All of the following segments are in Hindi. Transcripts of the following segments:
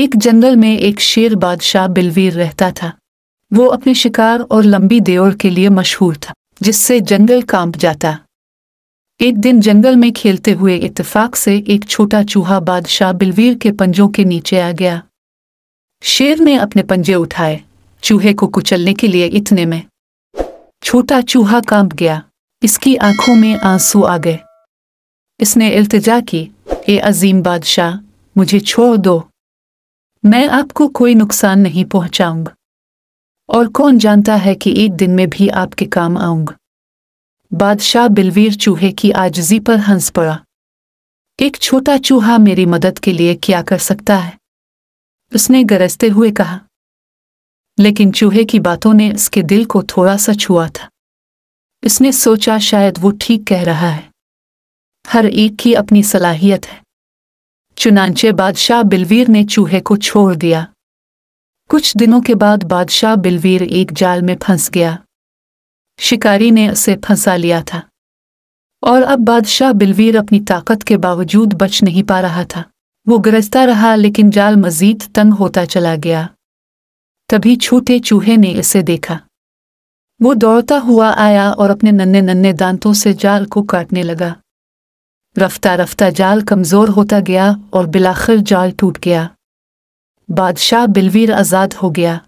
एक जंगल में एक शेर बादशाह बिलवीर रहता था वो अपने शिकार और लंबी देओर के लिए मशहूर था जिससे जंगल कांप जाता एक दिन जंगल में खेलते हुए इत्तेफाक से एक छोटा चूहा बादशाह बिलवीर के पंजों के नीचे आ गया शेर ने अपने पंजे उठाए चूहे को कुचलने के लिए इतने में छोटा चूहा कांप गया इसकी आंखों में आंसू आ गए इसने इल्तिजा की ए अजीम बादशाह मुझे छोड़ दो मैं आपको कोई नुकसान नहीं पहुंचाऊंगा और कौन जानता है कि एक दिन में भी आपके काम आऊंगा बादशाह बिलवीर चूहे की आजजी पर हंस पड़ा एक छोटा चूहा मेरी मदद के लिए क्या कर सकता है उसने गरजते हुए कहा लेकिन चूहे की बातों ने उसके दिल को थोड़ा सा छुआ था इसने सोचा शायद वो ठीक कह रहा है हर एक की अपनी सलाहियत है चुनाचे बादशाह बिलवीर ने चूहे को छोड़ दिया कुछ दिनों के बाद बादशाह बिलवीर एक जाल में फंस गया शिकारी ने उसे फंसा लिया था और अब बादशाह बिलवीर अपनी ताकत के बावजूद बच नहीं पा रहा था वो गरजता रहा लेकिन जाल मजीद तंग होता चला गया तभी छूटे चूहे ने इसे देखा वो दौड़ता हुआ आया और अपने नन्हे नन्हे दांतों से जाल को काटने लगा रफ्ता रफ्ता जाल कमज़ोर होता गया और बिलाखिर जाल टूट गया बादशाह बिलवीर आज़ाद हो गया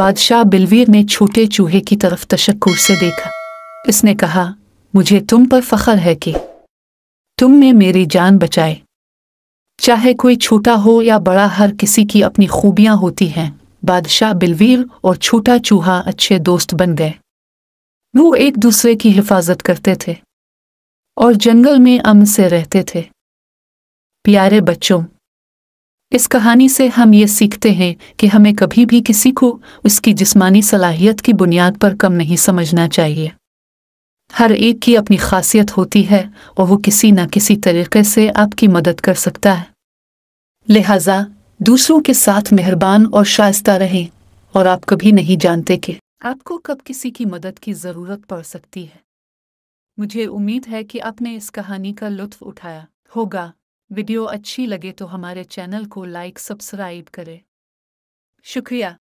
बादशाह बिलवीर ने छोटे चूहे की तरफ तशक्कुर से देखा इसने कहा मुझे तुम पर फ़ख्र है कि तुमने मेरी जान बचाए चाहे कोई छोटा हो या बड़ा हर किसी की अपनी खूबियाँ होती हैं बादशाह बिलवीर और छोटा चूहा अच्छे दोस्त बन गए वो एक दूसरे की हिफाजत करते थे और जंगल में अम से रहते थे प्यारे बच्चों इस कहानी से हम ये सीखते हैं कि हमें कभी भी किसी को उसकी जिस्मानी सलाहियत की बुनियाद पर कम नहीं समझना चाहिए हर एक की अपनी खासियत होती है और वो किसी न किसी तरीके से आपकी मदद कर सकता है लिहाजा दूसरों के साथ मेहरबान और शाइस्ता रहें और आप कभी नहीं जानते कि आपको कब किसी की मदद की ज़रूरत पड़ सकती है मुझे उम्मीद है कि आपने इस कहानी का लुत्फ उठाया होगा वीडियो अच्छी लगे तो हमारे चैनल को लाइक सब्सक्राइब करें शुक्रिया